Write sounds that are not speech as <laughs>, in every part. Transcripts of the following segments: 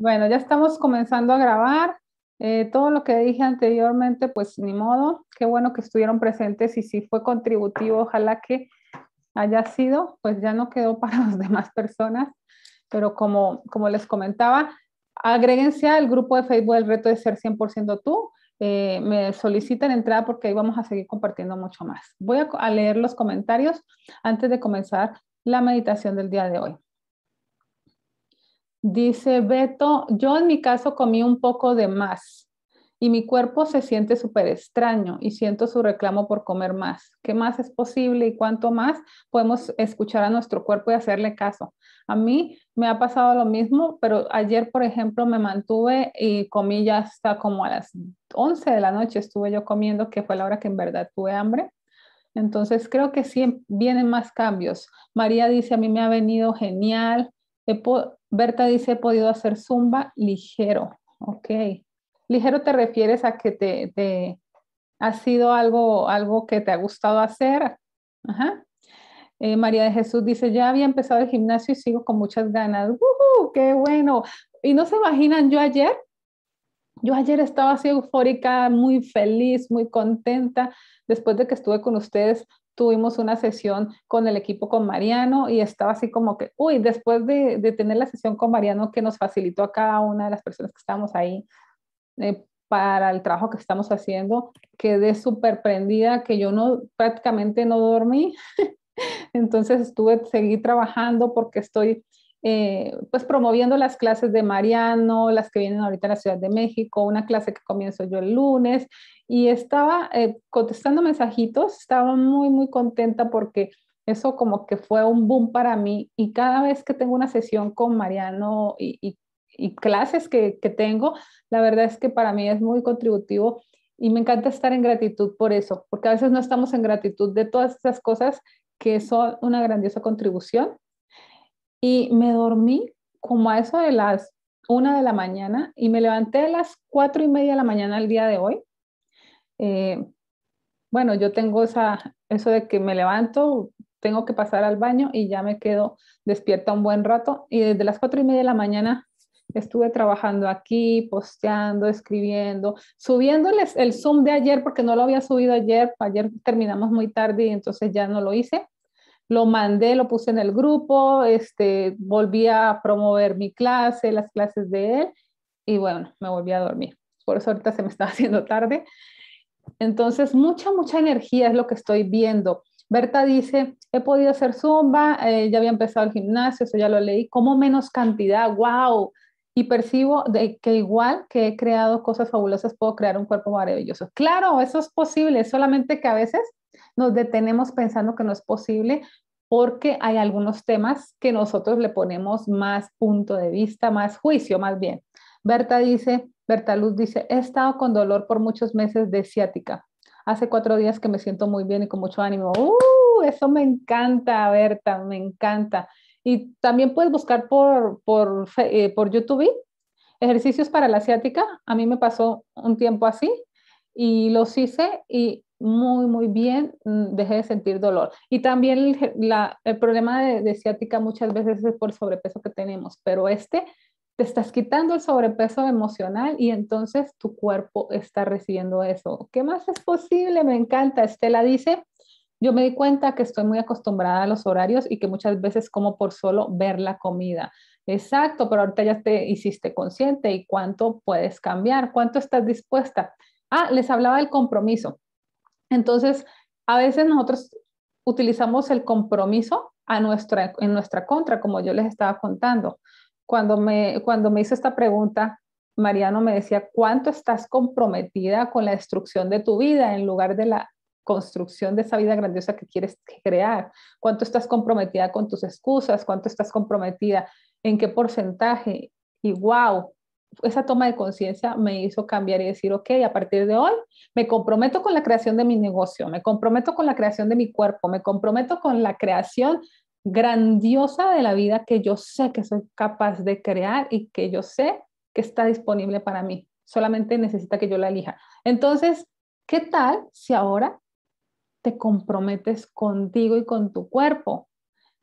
Bueno, ya estamos comenzando a grabar. Eh, todo lo que dije anteriormente, pues ni modo. Qué bueno que estuvieron presentes y si fue contributivo, ojalá que haya sido, pues ya no quedó <laughs> para las demás personas. Pero como, como les comentaba, agréguense al grupo de Facebook El reto de ser 100% tú. Eh, me solicitan entrada porque ahí vamos a seguir compartiendo mucho más. Voy a leer los comentarios antes de comenzar la meditación del día de hoy. Dice Beto, yo en mi caso comí un poco de más y mi cuerpo se siente súper extraño y siento su reclamo por comer más. ¿Qué más es posible y cuánto más podemos escuchar a nuestro cuerpo y hacerle caso? A mí me ha pasado lo mismo, pero ayer, por ejemplo, me mantuve y comí ya hasta como a las 11 de la noche estuve yo comiendo, que fue la hora que en verdad tuve hambre. Entonces creo que sí vienen más cambios. María dice, a mí me ha venido genial, Berta dice, he podido hacer zumba ligero. Ok. Ligero te refieres a que te, ha sido algo, algo que te ha gustado hacer. Eh, María de Jesús dice, ya había empezado el gimnasio y sigo con muchas ganas. ¡Qué bueno! Y no se imaginan, yo ayer, yo ayer estaba así eufórica, muy feliz, muy contenta, después de que estuve con ustedes tuvimos una sesión con el equipo con Mariano y estaba así como que, uy, después de, tener la sesión con Mariano que nos facilitó a cada una de las personas que estábamos ahí eh, para el trabajo que estamos haciendo, quedé súper prendida, que yo no, prácticamente no dormí. <laughs> Entonces estuve, seguí trabajando porque estoy eh, pues promoviendo las clases de Mariano, las que vienen ahorita a la Ciudad de México, una clase que comienzo yo el lunes, y estaba eh, contestando mensajitos, estaba muy, muy contenta porque eso como que fue un boom para mí, y cada vez que tengo una sesión con Mariano y, clases que, que tengo, la verdad es que para mí es muy contributivo y me encanta estar en gratitud por eso, porque a veces no estamos en gratitud de todas esas cosas que son una grandiosa contribución y me dormí como a eso de las una de la mañana y me levanté a las cuatro y media de la mañana el día de hoy. Eh, bueno, yo tengo esa, eso de que me levanto, tengo que pasar al baño y ya me quedo despierta un buen rato. Y desde las cuatro y media de la mañana estuve trabajando aquí, posteando, escribiendo, subiéndoles el Zoom de ayer porque no lo había subido ayer. Ayer terminamos muy tarde y entonces ya no lo hice lo mandé, lo puse en el grupo, este, volví a promover mi clase, las clases de él, y bueno, me volví a dormir. Por eso ahorita se me está <laughs> haciendo tarde. Entonces, mucha, mucha energía es lo que estoy viendo. Berta dice, he podido hacer zumba, eh, ya había empezado el gimnasio, eso ya lo leí, como menos cantidad, wow. Y percibo de que igual que he creado cosas fabulosas, puedo crear un cuerpo maravilloso. Claro, eso es posible, solamente que a veces nos detenemos pensando que no es posible porque hay algunos temas que nosotros le ponemos más punto de vista, más juicio, más bien. Berta dice, Berta Luz dice, he estado con dolor por muchos meses de ciática. Hace cuatro días que me siento muy bien y con mucho ánimo. ¡Uh! Eso me encanta, Berta, me encanta. Y también puedes buscar por, por eh, YouTube ejercicios para la ciática. A mí me pasó un tiempo así y los hice y muy, muy bien, mm, dejé de sentir dolor. Y también el, problema de, de, ciática muchas veces es por sobrepeso que tenemos, pero este te estás quitando el sobrepeso emocional y entonces tu cuerpo está recibiendo eso. ¿Qué más es posible? Me encanta. Estela dice, yo me di cuenta que estoy muy acostumbrada a los horarios y que muchas veces como por solo ver la comida. Exacto, pero ahorita ya te hiciste consciente y cuánto puedes cambiar, cuánto estás dispuesta. Ah, les hablaba del compromiso entonces, a veces nosotros utilizamos el compromiso a nuestra, en nuestra contra, como yo les estaba contando. Cuando me, cuando me hizo esta pregunta, Mariano me decía, ¿cuánto estás comprometida con la destrucción de tu vida en lugar de la construcción de esa vida grandiosa que quieres crear? ¿Cuánto estás comprometida con tus excusas? ¿Cuánto estás comprometida? ¿En qué porcentaje? Y wow, esa toma de conciencia me hizo cambiar y decir, ok, a partir de hoy me comprometo con la creación de mi negocio, me comprometo con la creación de mi cuerpo, me comprometo con la creación grandiosa de la vida que yo sé que soy capaz de crear y que yo sé que está disponible para mí. Solamente necesita que yo la elija. Entonces, ¿qué tal si ahora te comprometes contigo y con tu cuerpo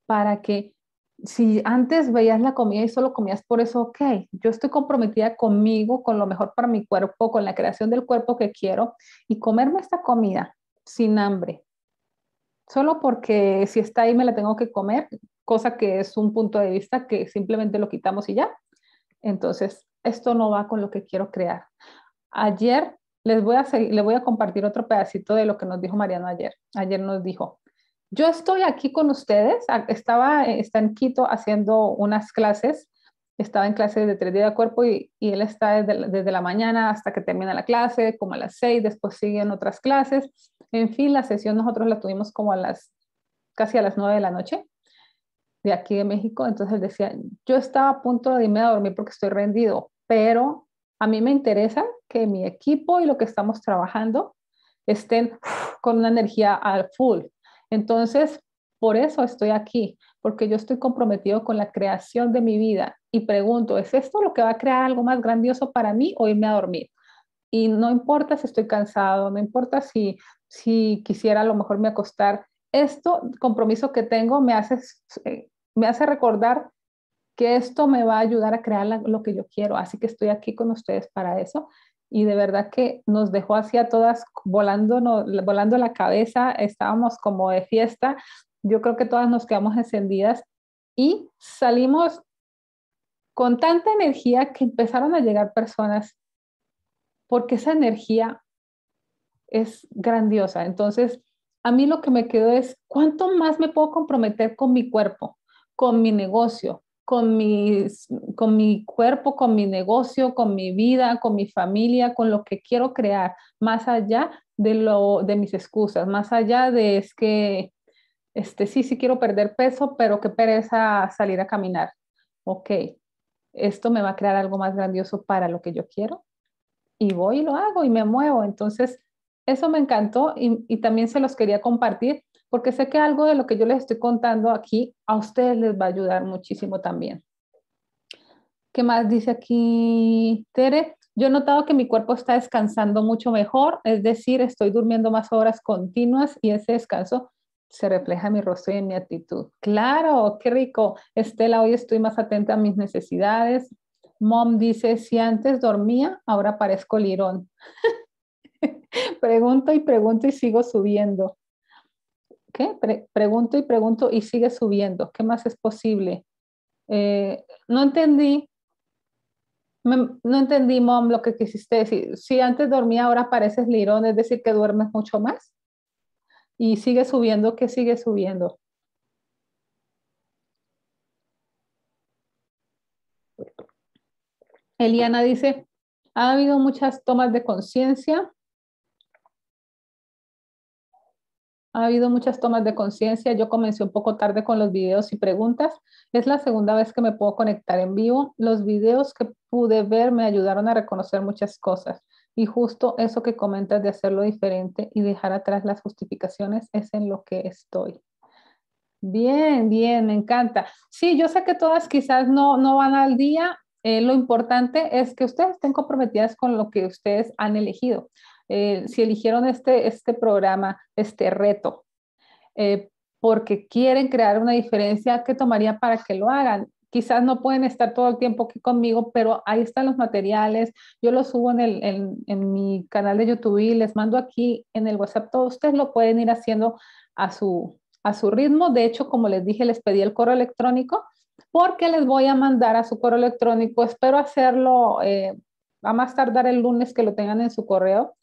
para que si antes veías la comida y solo comías por eso, ok, yo estoy comprometida conmigo, con lo mejor para mi cuerpo, con la creación del cuerpo que quiero y comerme esta comida sin hambre. Solo porque si está ahí me la tengo que comer, cosa que es un punto de vista que simplemente lo quitamos y ya. Entonces, esto no va con lo que quiero crear. Ayer les voy a, voy a compartir otro pedacito de lo que nos dijo Mariano ayer. Ayer nos dijo, yo estoy aquí con ustedes, ah, estaba, eh, está en Quito haciendo unas clases, estaba en clases de tres días de cuerpo y, él está desde, la mañana hasta que termina la clase, como a las seis, después siguen otras clases. En fin, la sesión nosotros la tuvimos como a las, casi a las nueve de la noche de aquí de México, entonces decía, yo estaba a punto de irme a dormir porque estoy rendido, pero a mí me interesa que mi equipo y lo que estamos trabajando estén con una energía al full, entonces, por eso estoy aquí, porque yo estoy comprometido con la creación de mi vida y pregunto, ¿es esto lo que va a crear algo más grandioso para mí o irme a dormir? Y no importa si estoy cansado, no importa si, quisiera a lo mejor me acostar, esto, compromiso que tengo, eh, me hace, recordar que esto me va a ayudar a crear lo que yo quiero. Así que estoy aquí con ustedes para eso y de verdad que nos dejó así a todas volando, la cabeza, estábamos como de fiesta, yo creo que todas nos quedamos encendidas y salimos con tanta energía que empezaron a llegar personas, porque esa energía es grandiosa. Entonces, a mí lo que me quedó es, ¿cuánto más me puedo comprometer con mi cuerpo, con mi negocio, con, con mi cuerpo, con mi negocio, con mi vida, con mi familia, con lo que quiero crear, más allá de, lo, de mis excusas, más allá de es que este, sí, sí quiero perder peso, pero qué pereza salir a caminar. Ok, esto me va a crear algo más grandioso para lo que yo quiero y voy y lo hago y me muevo. Entonces, eso me encantó y, también se los quería compartir porque sé que algo de lo que yo les estoy contando aquí a ustedes les va a ayudar muchísimo también. ¿Qué más dice aquí Tere? Yo he notado que mi cuerpo está descansando mucho mejor, es decir, estoy durmiendo más horas continuas y ese descanso se refleja en mi rostro y en mi actitud. Claro, qué rico. Estela, hoy estoy más atenta a mis necesidades. Mom dice, si antes dormía, ahora parezco lirón. <laughs> <laughs> pregunto y pregunto y sigo subiendo. ¿Qué? pregunto y pregunto y sigue subiendo. ¿Qué más es posible? Eh, no entendí. no entendí, mom, lo que quisiste decir. Si antes dormía, ahora pareces lirón, es decir, que duermes mucho más. Y sigue subiendo, que sigue subiendo. Eliana dice, ha habido muchas tomas de conciencia Ha habido muchas tomas de conciencia. Yo comencé un poco tarde con los videos y preguntas. Es la segunda vez que me puedo conectar en vivo. Los videos que pude ver me ayudaron a reconocer muchas cosas. Y justo eso que comentas de hacerlo diferente y dejar atrás las justificaciones es en lo que estoy. Bien, bien, me encanta. Sí, yo sé que todas quizás no, van al día. Eh, lo importante es que ustedes estén comprometidas con lo que ustedes han elegido. Eh, si eligieron este, este programa, este reto, eh, porque quieren crear una diferencia, ¿qué tomaría para que lo hagan? Quizás no pueden estar todo el tiempo aquí conmigo, pero ahí están los materiales. Yo los subo en, mi canal de YouTube y les mando aquí en el WhatsApp. Todos ustedes lo pueden ir haciendo a su, a su ritmo. De hecho, como les dije, les pedí el correo electrónico porque les voy a mandar a su correo electrónico. Espero hacerlo eh, a más tardar el lunes que lo tengan en su correo,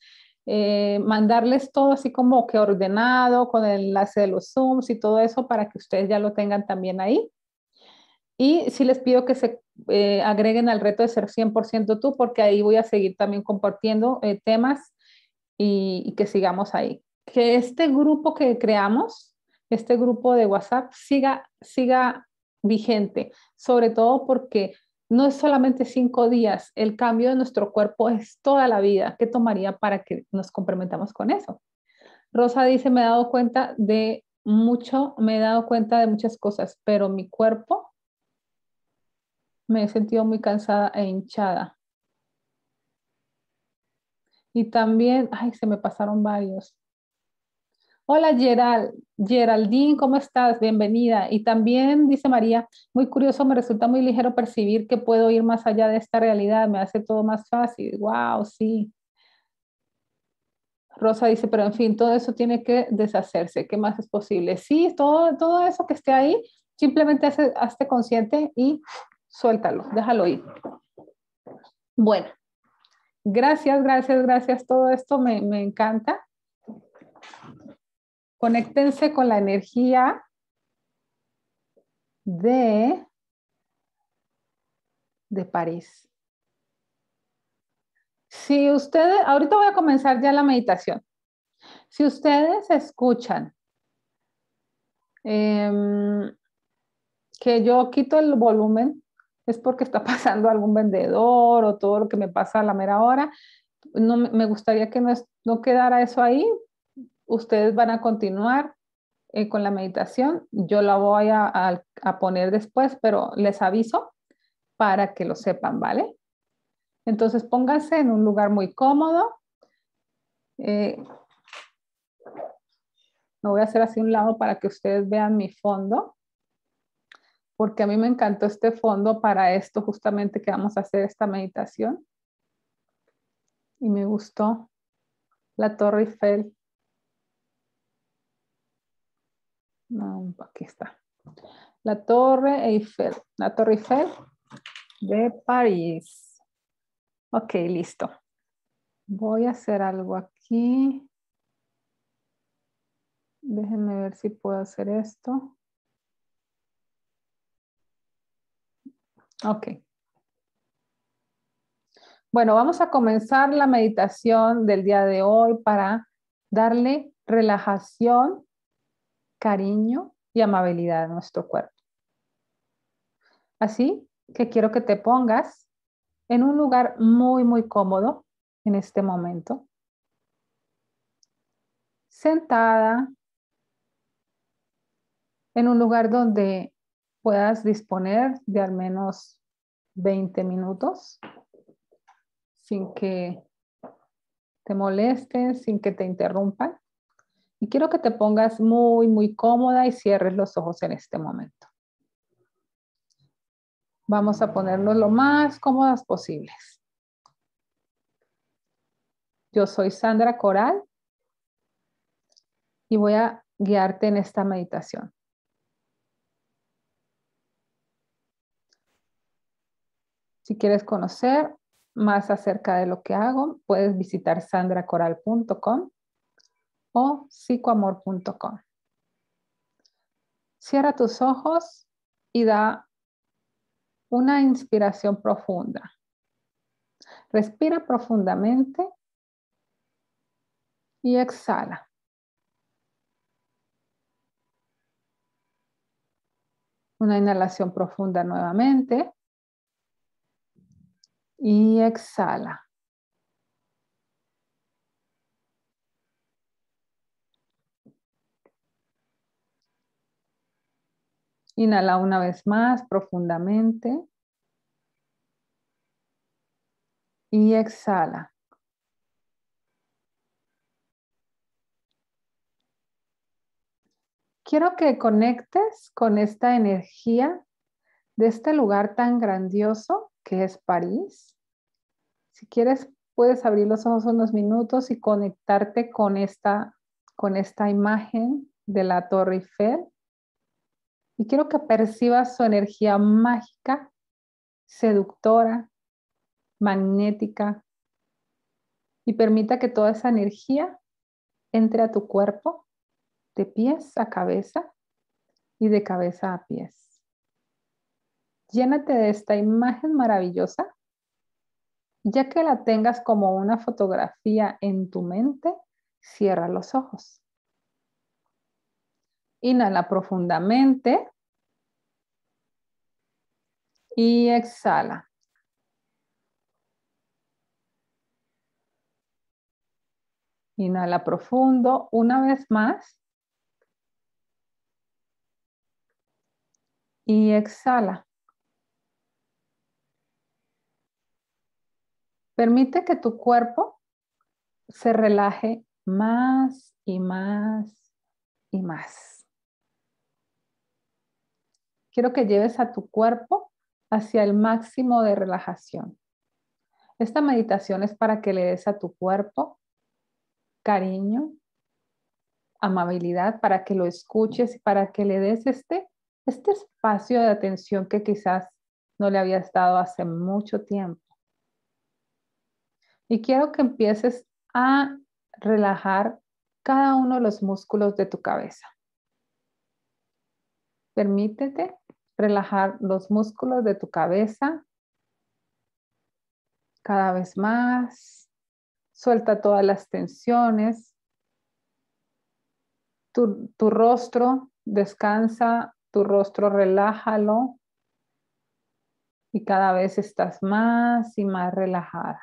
eh, mandarles todo así como que ordenado con el enlace de los Zooms y todo eso para que ustedes ya lo tengan también ahí. Y sí les pido que se eh, agreguen al reto de ser 100% tú, porque ahí voy a seguir también compartiendo eh, temas y, que sigamos ahí. Que este grupo que creamos, este grupo de WhatsApp, siga, siga vigente, sobre todo porque no es solamente cinco días, el cambio de nuestro cuerpo es toda la vida. ¿Qué tomaría para que nos comprometamos con eso? Rosa dice, me he dado cuenta de mucho, me he dado cuenta de muchas cosas, pero mi cuerpo me he sentido muy cansada e hinchada. Y también, ay, se me pasaron varios. Hola Gerald, Geraldine, ¿cómo estás? Bienvenida. Y también dice María, muy curioso, me resulta muy ligero percibir que puedo ir más allá de esta realidad, me hace todo más fácil. Wow, sí. Rosa dice, pero en fin, todo eso tiene que deshacerse, ¿qué más es posible? Sí, todo, todo eso que esté ahí, simplemente hazte consciente y suéltalo, déjalo ir. Bueno, gracias, gracias, gracias, todo esto me, me encanta. Conéctense con la energía de, de París. Si ustedes, ahorita voy a comenzar ya la meditación. Si ustedes escuchan em, que yo quito el volumen, es porque está <laughs> pasando algún vendedor o todo lo que me pasa a la mera hora. No, me gustaría que no quedara eso ahí ustedes van a continuar eh, con la meditación. Yo la voy a, poner después, pero les aviso para que lo sepan, ¿vale? Entonces pónganse en un lugar muy cómodo. Eh, me voy a hacer así un lado para que ustedes vean mi fondo, porque a mí me encantó este fondo para esto justamente que vamos a hacer esta meditación. Y me gustó la Torre Eiffel aquí está. La Torre Eiffel. La Torre Eiffel de París. Ok, listo. Voy a hacer algo aquí. Déjenme ver si puedo hacer esto. Ok. Bueno, vamos a comenzar la meditación del día de hoy para darle relajación cariño y amabilidad a nuestro cuerpo. Así que quiero que te pongas en un lugar muy, muy cómodo en este momento. Sentada en un lugar donde puedas disponer de al menos 20 minutos sin que te molesten, sin que te interrumpan. Y quiero que te pongas muy, muy cómoda y cierres los ojos en este momento. Vamos a ponernos lo más cómodas posibles. Yo soy Sandra Coral y voy a guiarte en esta meditación. Si quieres conocer más acerca de lo que hago, puedes visitar sandracoral.com o psicoamor.com. Cierra tus ojos y da una inspiración profunda. Respira profundamente y exhala. Una inhalación profunda nuevamente y exhala. Inhala una vez más profundamente. Y exhala. Quiero que conectes con esta energía de este lugar tan grandioso que es París. Si quieres, puedes abrir los ojos unos minutos y conectarte con esta, con esta imagen de la Torre Eiffel y quiero que percibas su energía mágica, seductora, magnética. Y permita que toda esa energía entre a tu cuerpo de pies a cabeza y de cabeza a pies. Llénate de esta imagen maravillosa. Ya que la tengas como una fotografía en tu mente, cierra los ojos. Inhala profundamente. Y exhala. Inhala profundo una vez más. Y exhala. Permite que tu cuerpo se relaje más y más y más. Quiero que lleves a tu cuerpo hacia el máximo de relajación. Esta meditación es para que le des a tu cuerpo cariño, amabilidad, para que lo escuches, y para que le des este, este espacio de atención que quizás no le habías dado hace mucho tiempo. Y quiero que empieces a relajar cada uno de los músculos de tu cabeza. Permítete relajar los músculos de tu cabeza. Cada vez más. Suelta todas las tensiones. Tu, rostro descansa, tu rostro relájalo. Y cada vez estás más y más relajada,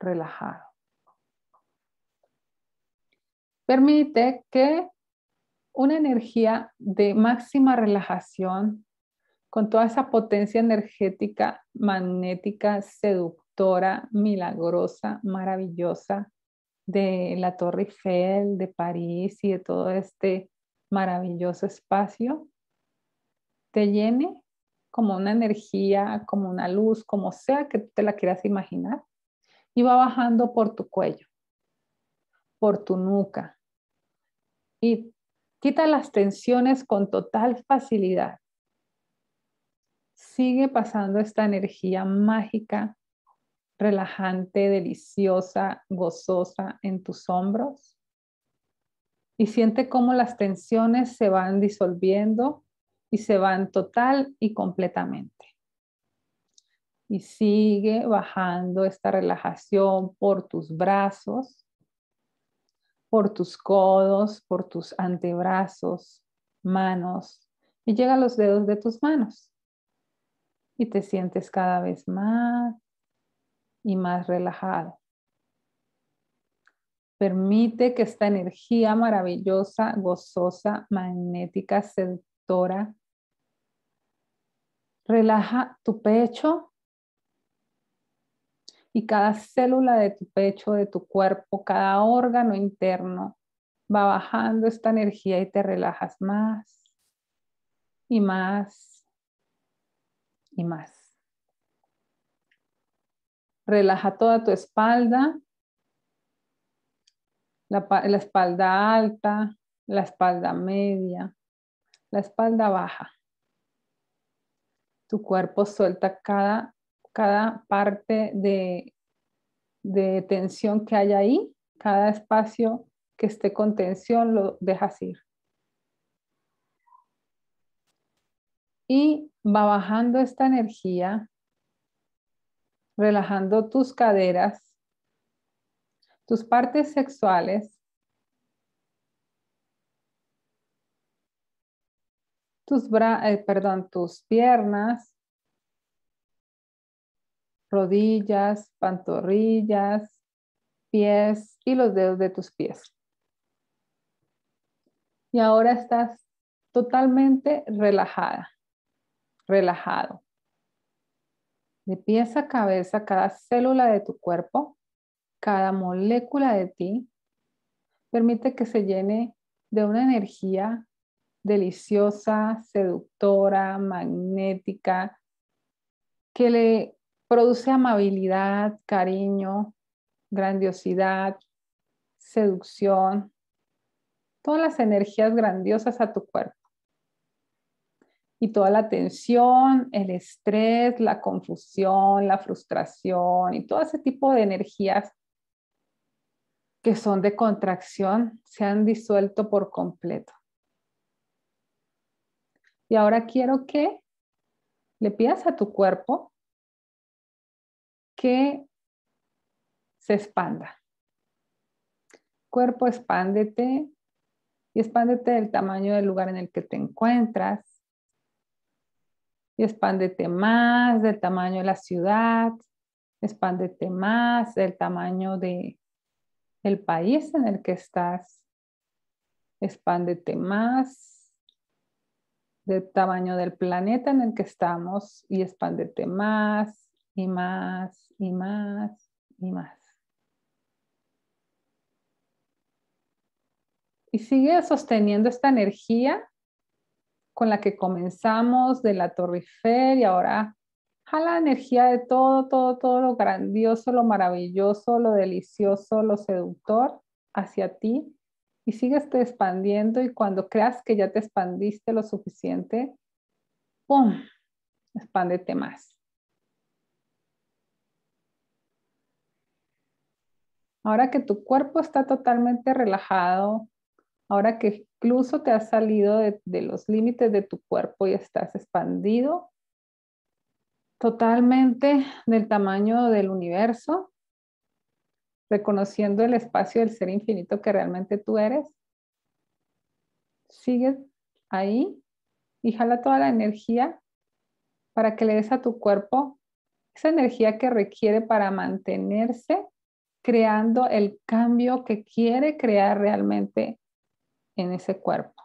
relajado. Permite que una energía de máxima relajación con toda esa potencia energética, magnética, seductora, milagrosa, maravillosa de la Torre Eiffel, de París y de todo este maravilloso espacio, te llene como una energía, como una luz, como sea que te la quieras imaginar, y va bajando por tu cuello, por tu nuca, y quita las tensiones con total facilidad sigue pasando esta energía mágica, relajante, deliciosa, gozosa en tus hombros. Y siente cómo las tensiones se van disolviendo y se van total y completamente. Y sigue bajando esta relajación por tus brazos, por tus codos, por tus antebrazos, manos, y llega a los dedos de tus manos y te sientes cada vez más y más relajado. Permite que esta energía maravillosa, gozosa, magnética, seductora, relaja tu pecho y cada célula de tu pecho, de tu cuerpo, cada órgano interno va bajando esta energía y te relajas más y más y más. Relaja toda tu espalda, la, espalda alta, la espalda media, la espalda baja. Tu cuerpo suelta cada, cada parte de, de tensión que hay ahí, cada espacio que esté con tensión lo dejas ir. y va bajando esta energía, relajando tus caderas, tus partes sexuales, tus, eh, perdón, tus piernas, rodillas, pantorrillas, pies y los dedos de tus pies. Y ahora estás totalmente relajada relajado. De pies a cabeza, cada célula de tu cuerpo, cada molécula de ti, permite que se llene de una energía deliciosa, seductora, magnética, que le produce amabilidad, cariño, grandiosidad, seducción, todas las energías grandiosas a tu cuerpo y toda la tensión, el estrés, la confusión, la frustración y todo ese tipo de energías que son de contracción se han disuelto por completo. Y ahora quiero que le pidas a tu cuerpo que se expanda. Cuerpo, expándete y expándete del tamaño del lugar en el que te encuentras y expándete más del tamaño de la ciudad, expándete más del tamaño de el país en el que estás, expándete más del tamaño del planeta en el que estamos y expándete más y más y más y más. Y sigue sosteniendo esta energía con la que comenzamos de la Torre Eiffel y ahora jala energía de todo, todo, todo lo grandioso, lo maravilloso, lo delicioso, lo seductor hacia ti y sigues te expandiendo y cuando creas que ya te expandiste lo suficiente, ¡pum! Expándete más. Ahora que tu cuerpo está totalmente relajado, Ahora que incluso te has salido de, los límites de tu cuerpo y estás expandido totalmente del tamaño del universo, reconociendo el espacio del ser infinito que realmente tú eres. Sigue ahí y jala toda la energía para que le des a tu cuerpo esa energía que requiere para mantenerse creando el cambio que quiere crear realmente en ese cuerpo.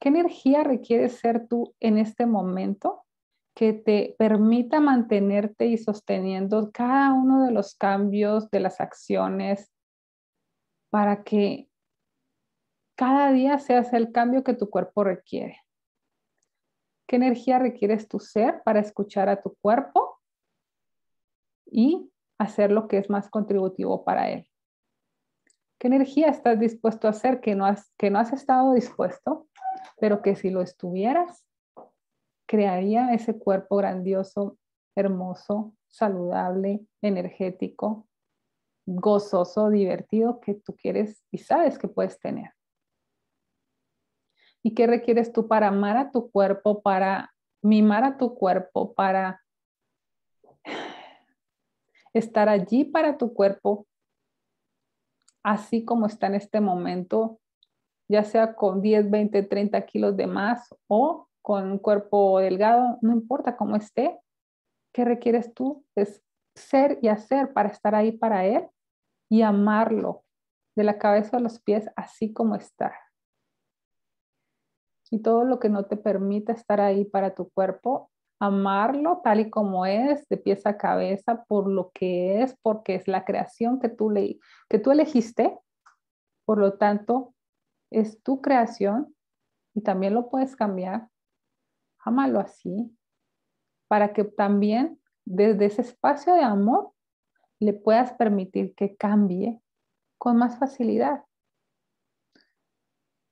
¿Qué energía requiere ser tú en este momento que te permita mantenerte y sosteniendo cada uno de los cambios, de las acciones, para que cada día seas el cambio que tu cuerpo requiere? ¿Qué energía requieres tu ser para escuchar a tu cuerpo y hacer lo que es más contributivo para él? energía estás dispuesto a hacer que no has, que no has estado dispuesto, pero que si lo estuvieras, crearía ese cuerpo grandioso, hermoso, saludable, energético, gozoso, divertido que tú quieres y sabes que puedes tener? ¿Y qué requieres tú para amar a tu cuerpo, para mimar a tu cuerpo, para estar allí para tu cuerpo así como está en este momento, ya sea con 10, 20, 30 kilos de más o con un cuerpo delgado, no importa cómo esté, ¿qué requieres tú? Es ser y hacer para estar ahí para él y amarlo de la cabeza a los pies así como está. Y todo lo que no te permita estar ahí para tu cuerpo, amarlo tal y como es, de pieza a cabeza, por lo que es, porque es la creación que tú, que tú elegiste. Por lo tanto, es tu creación y también lo puedes cambiar. Ámalo así, para que también desde ese espacio de amor le puedas permitir que cambie con más facilidad.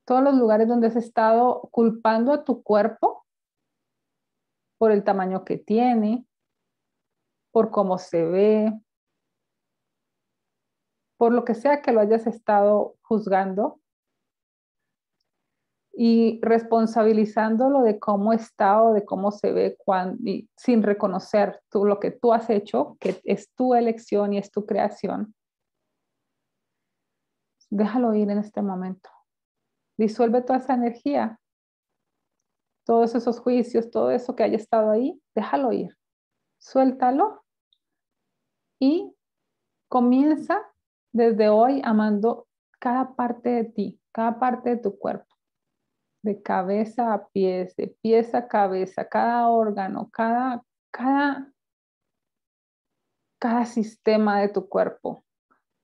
Todos los lugares donde has estado culpando a tu cuerpo por el tamaño que tiene, por cómo se ve, por lo que sea que lo hayas estado juzgando y responsabilizándolo de cómo está o de cómo se ve cuando, sin reconocer tú lo que tú has hecho, que es tu elección y es tu creación. Déjalo ir en este momento. Disuelve toda esa energía todos esos juicios, todo eso que haya estado ahí, déjalo ir, suéltalo y comienza desde hoy amando cada parte de ti, cada parte de tu cuerpo, de cabeza a pies, de pies a cabeza, cada órgano, cada, cada, cada sistema de tu cuerpo.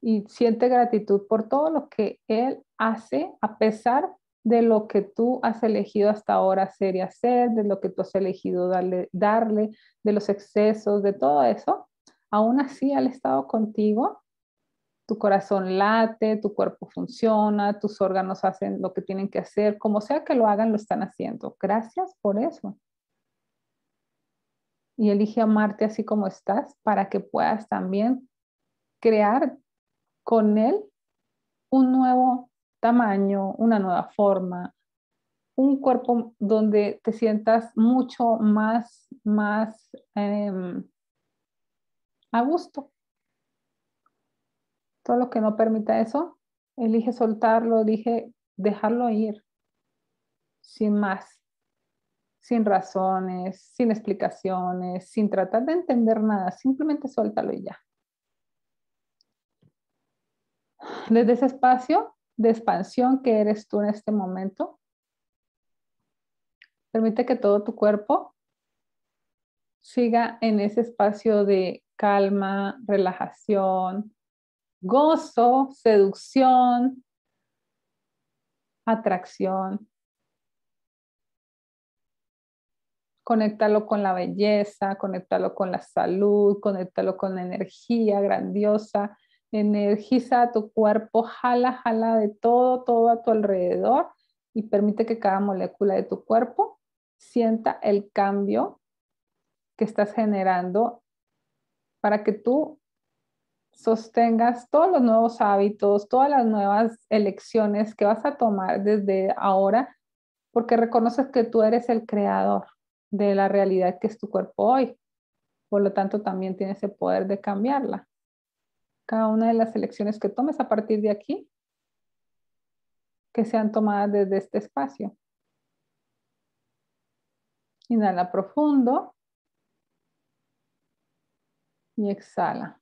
Y siente gratitud por todo lo que Él hace a pesar de lo que tú has elegido hasta ahora ser y hacer, de lo que tú has elegido darle, darle de los excesos, de todo eso, aún así al estado contigo, tu corazón late, tu cuerpo funciona, tus órganos hacen lo que tienen que hacer, como sea que lo hagan, lo están haciendo. Gracias por eso. Y elige amarte así como estás para que puedas también crear con él un nuevo tamaño, una nueva forma, un cuerpo donde te sientas mucho más, más em, a gusto. Todo lo que no permita eso, elige soltarlo, dije dejarlo ir, sin más, sin razones, sin explicaciones, sin tratar de entender nada, simplemente suéltalo y ya. Desde ese espacio de expansión que eres tú en este momento. Permite que todo tu cuerpo siga en ese espacio de calma, relajación, gozo, seducción, atracción. Conéctalo con la belleza, conéctalo con la salud, conéctalo con la energía grandiosa energiza tu cuerpo, jala, jala de todo, todo a tu alrededor y permite que cada molécula de tu cuerpo sienta el cambio que estás generando para que tú sostengas todos los nuevos hábitos, todas las nuevas elecciones que vas a tomar desde ahora, porque reconoces que tú eres el creador de la realidad que es tu cuerpo hoy. Por lo tanto, también tienes el poder de cambiarla cada una de las elecciones que tomes a partir de aquí, que sean tomadas desde este espacio. Inhala profundo y exhala.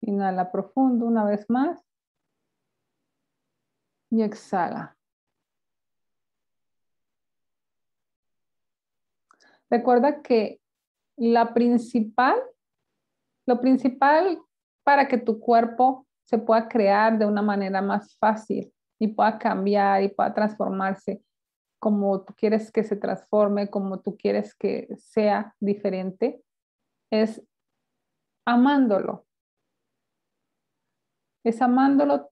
Inhala profundo una vez más y exhala. Recuerda que la principal, lo principal para que tu cuerpo se pueda crear de una manera más fácil y pueda cambiar y pueda transformarse como tú quieres que se transforme, como tú quieres que sea diferente, es amándolo. Es amándolo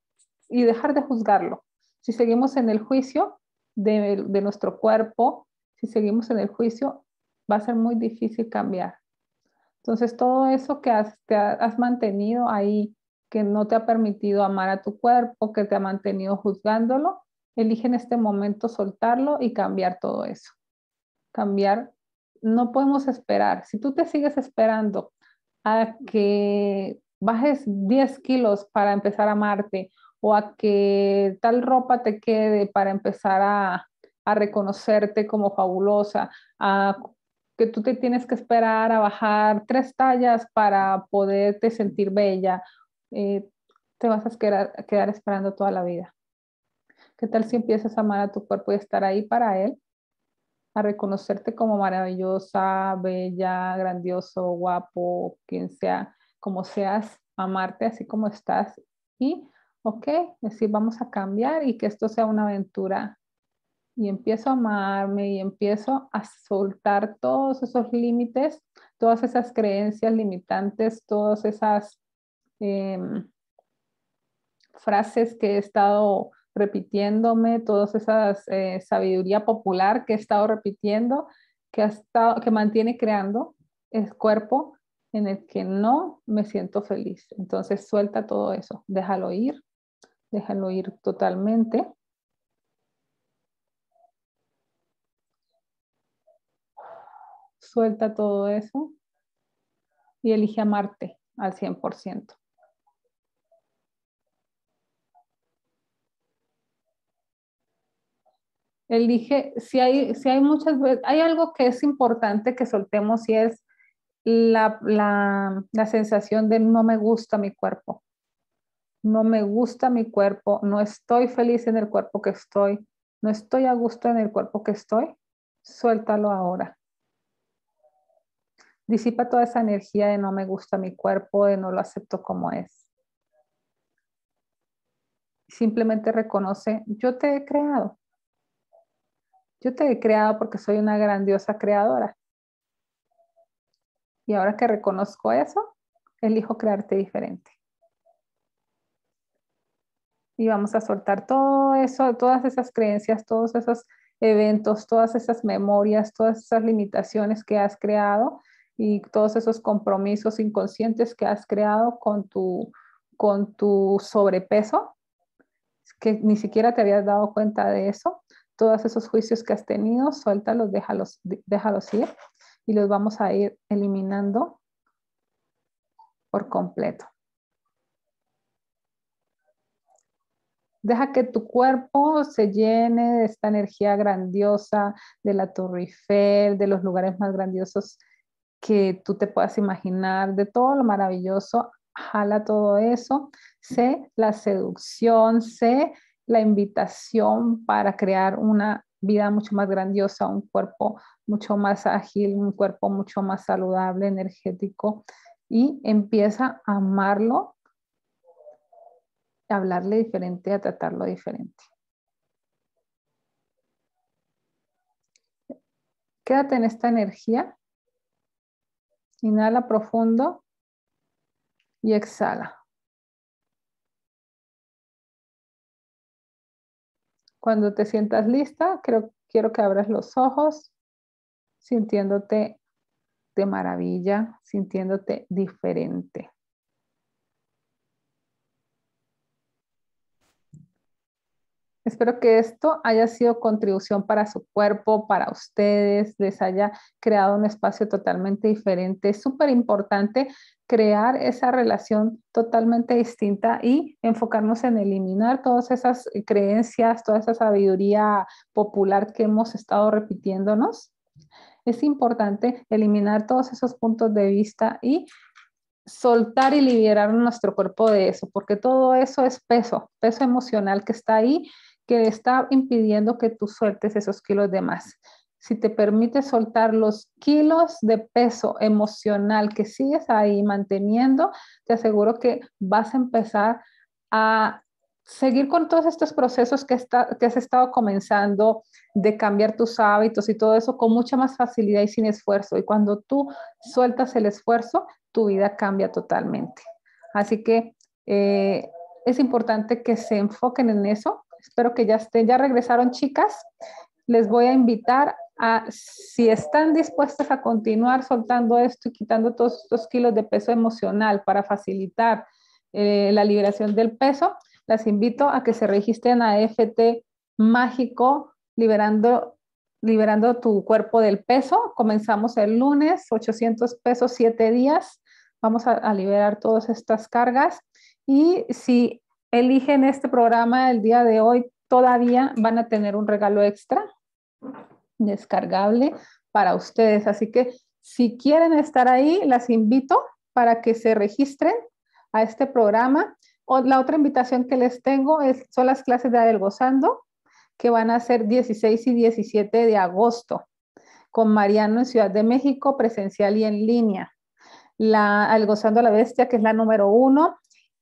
y dejar de juzgarlo. Si seguimos en el juicio de, de nuestro cuerpo, si seguimos en el juicio, va a ser muy difícil cambiar. Entonces, todo eso que has, te has mantenido ahí, que no te ha permitido amar a tu cuerpo, que te ha mantenido juzgándolo, elige en este momento soltarlo y cambiar todo eso. Cambiar, no podemos esperar. Si tú te sigues esperando a que bajes 10 kilos para empezar a amarte o a que tal ropa te quede para empezar a, a reconocerte como fabulosa, a que tú te tienes que esperar a bajar tres tallas para poderte sentir bella, eh, te vas a quedar, quedar esperando toda la vida. ¿Qué tal si empiezas a amar a tu cuerpo y estar ahí para él? A reconocerte como maravillosa, bella, grandioso, guapo, quien sea, como seas, amarte así como estás y, ok, decir, vamos a cambiar y que esto sea una aventura y empiezo a amarme y empiezo a soltar todos esos límites, todas esas creencias limitantes, todas esas em, frases que he estado repitiéndome, todas esas eh, sabiduría popular que he estado repitiendo, que, ha que mantiene creando el cuerpo en el que no me siento feliz. Entonces suelta todo eso, déjalo ir, déjalo ir totalmente suelta todo eso y elige amarte al 100%. Elige, si hay, si hay muchas veces, hay algo que es importante que soltemos y es la, la, la sensación de no me gusta mi cuerpo. No me gusta mi cuerpo, no estoy feliz en el cuerpo que estoy, no estoy a gusto en el cuerpo que estoy, suéltalo ahora disipa toda esa energía de no me gusta mi cuerpo, de no lo acepto como es. Simplemente reconoce, yo te he creado. Yo te he creado porque soy una grandiosa creadora. Y ahora que reconozco eso, elijo crearte diferente. Y vamos a soltar todo eso, todas esas creencias, todos esos eventos, todas esas memorias, todas esas limitaciones que has creado y todos esos compromisos inconscientes que has creado con tu, con tu sobrepeso, que ni siquiera te habías dado cuenta de eso. Todos esos juicios que has tenido, suéltalos, déjalos, déjalos ir y los vamos a ir eliminando por completo. Deja que tu cuerpo se llene de esta energía grandiosa de la Torre Eiffel, de los lugares más grandiosos que tú te puedas imaginar, de todo lo maravilloso, jala todo eso, sé la seducción, sé la invitación para crear una vida mucho más grandiosa, un cuerpo mucho más ágil, un cuerpo mucho más saludable, energético, y empieza a amarlo, a hablarle diferente, a tratarlo diferente. Quédate en esta energía Inhala profundo y exhala. Cuando te sientas lista, quiero que abras los ojos sintiéndote de maravilla, sintiéndote diferente. Espero que esto haya sido contribución para su cuerpo, para ustedes, les haya creado un espacio totalmente diferente. Es súper importante crear esa relación totalmente distinta y enfocarnos en eliminar todas esas creencias, toda esa sabiduría popular que hemos estado repitiéndonos. Es importante eliminar todos esos puntos de vista y soltar y liberar nuestro cuerpo de eso, porque todo eso es peso, peso emocional que está ahí que está impidiendo que tú sueltes esos kilos de más. Si te permite soltar los kilos de peso emocional que sigues ahí manteniendo, te aseguro que vas a empezar a seguir con todos estos procesos que, está, que has estado comenzando de cambiar tus hábitos y todo eso con mucha más facilidad y sin esfuerzo. Y cuando tú sueltas el esfuerzo, tu vida cambia totalmente. Así que eh, es importante que se enfoquen en eso, espero que ya estén, ya regresaron chicas. Les voy a invitar a, si están dispuestas a continuar soltando esto y quitando todos estos kilos de peso emocional para facilitar eh, la liberación del peso, las invito a que se registren a FT Mágico Liberando liberando tu cuerpo del peso. Comenzamos el lunes, 800 pesos, 7 días. Vamos a, liberar todas estas cargas. Y si eligen este programa el día de hoy, todavía van a tener un regalo extra descargable para ustedes. Así que si quieren estar ahí, las invito para que se registren a este programa. O la otra invitación que les tengo es, son las clases de Algozando que van a ser 16 y 17 de agosto, con Mariano en Ciudad de México, presencial y en línea. La Adelgozando a la Bestia, que es la número uno,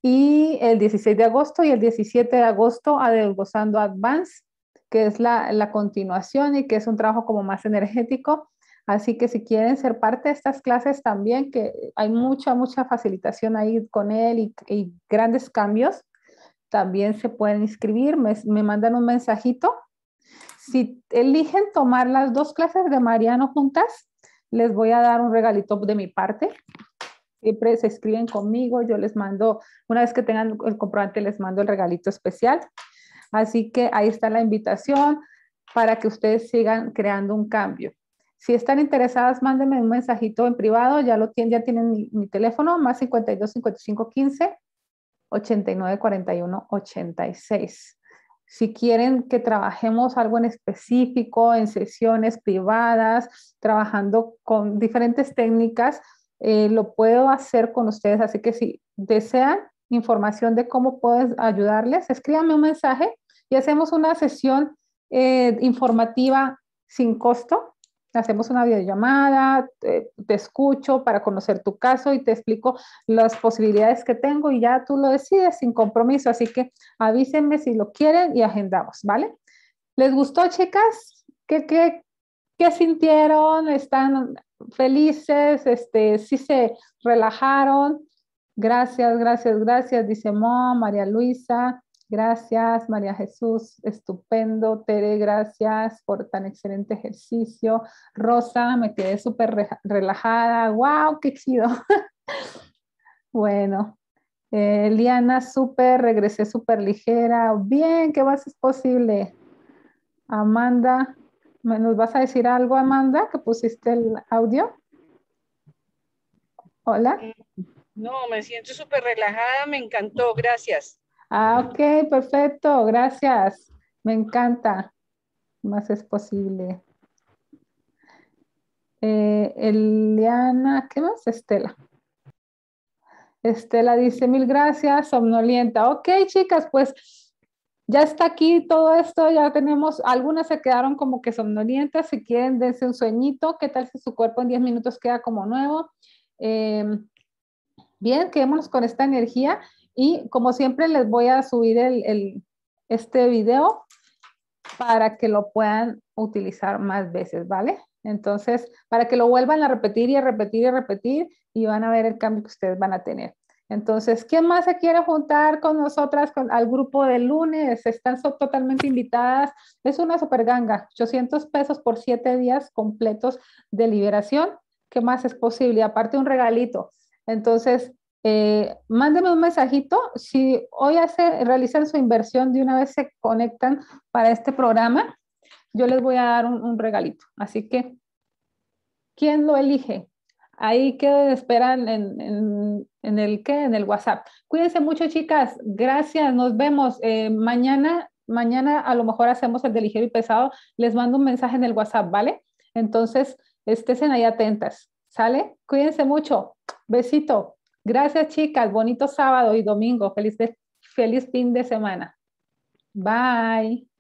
y el 16 de agosto y el 17 de agosto adelgozando Advance, que es la, continuación y que es un trabajo como más energético. Así que si quieren ser parte de estas clases también, que hay mucha, mucha facilitación ahí con él y, grandes cambios, también se pueden inscribir, me, me mandan un mensajito. Si eligen tomar las dos clases de Mariano juntas, les voy a dar un regalito de mi parte siempre se escriben conmigo, yo les mando, una vez que tengan el comprobante, les mando el regalito especial. Así que ahí está la invitación para que ustedes sigan creando un cambio. Si están interesadas, mándenme un mensajito en privado, ya lo tienen, ya tienen mi, teléfono, más 52 55 15 89 41 86. Si quieren que trabajemos algo en específico, en sesiones privadas, trabajando con diferentes técnicas, eh, lo puedo hacer con ustedes. Así que si desean información de cómo puedes ayudarles, escríbame un mensaje y hacemos una sesión eh, informativa sin costo. Hacemos una videollamada, te, escucho para conocer tu caso y te explico las posibilidades que tengo y ya tú lo decides sin compromiso. Así que avísenme si lo quieren y agendamos, ¿vale? ¿Les gustó, chicas? qué sintieron? ¿Están felices, este, sí se relajaron. Gracias, gracias, gracias, dice Mom, María Luisa. Gracias, María Jesús, estupendo. Tere, gracias por tan excelente ejercicio. Rosa, me quedé súper relajada. ¡Wow! ¡Qué chido! <laughs> bueno, eh, Liana, súper, regresé súper ligera. Bien, ¿qué más es posible? Amanda, ¿Nos vas a decir algo, Amanda, que pusiste el audio? Hola. Eh, no, me siento súper relajada, me encantó, gracias. Ah, ok, perfecto, gracias. Me encanta. Más es posible. Eh, Eliana, ¿qué más? Estela. Estela dice, mil gracias, somnolienta. Ok, chicas, pues ya está aquí todo esto, ya tenemos, algunas se quedaron como que somnolientas, si quieren dense un sueñito, qué tal si su cuerpo en 10 minutos queda como nuevo. Em, bien, quedémonos con esta energía y como siempre les voy a subir este video para que lo puedan utilizar más veces, ¿vale? Entonces, para que lo vuelvan a repetir y a repetir y a repetir y van a ver el cambio que ustedes van a tener. Entonces, ¿quién más se quiere juntar con nosotras con, al grupo de lunes? Están totalmente invitadas. Es una super ganga, 800 pesos por 7 días completos de liberación. ¿Qué más es posible? Aparte un regalito. Entonces, eh, mándenme un mensajito. Si hoy realizan su inversión, de una vez se conectan para este programa, yo les voy a dar un regalito. Así que, ¿quién lo elige? Ahí que esperan en, en, en el qué? en el WhatsApp. Cuídense mucho, chicas. Gracias. Nos vemos eh, mañana. Mañana a lo mejor hacemos el de ligero y pesado. Les mando un mensaje en el WhatsApp, ¿vale? Entonces, estén ahí atentas. ¿Sale? Cuídense mucho. Besito. Gracias, chicas. Bonito sábado y domingo. Feliz, feliz fin de semana. Bye.